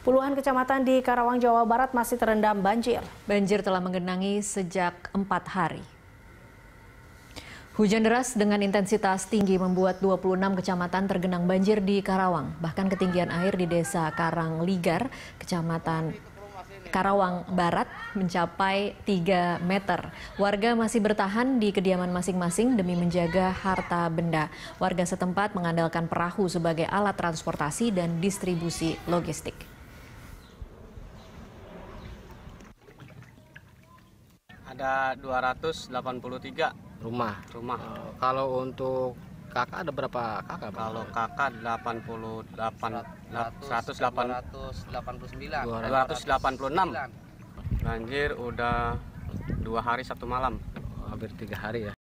Puluhan kecamatan di Karawang, Jawa Barat masih terendam banjir. Banjir telah menggenangi sejak empat hari. Hujan deras dengan intensitas tinggi membuat 26 kecamatan tergenang banjir di Karawang. Bahkan ketinggian air di desa Karangligar, kecamatan Karawang Barat mencapai 3 meter. Warga masih bertahan di kediaman masing-masing demi menjaga harta benda. Warga setempat mengandalkan perahu sebagai alat transportasi dan distribusi logistik. Ada 283 rumah. Rumah. Uh, kalau untuk kakak ada berapa kakak? Kalau kakak 88 delapan 189 286. Banjir udah dua hari satu malam. Oh, hampir tiga hari ya.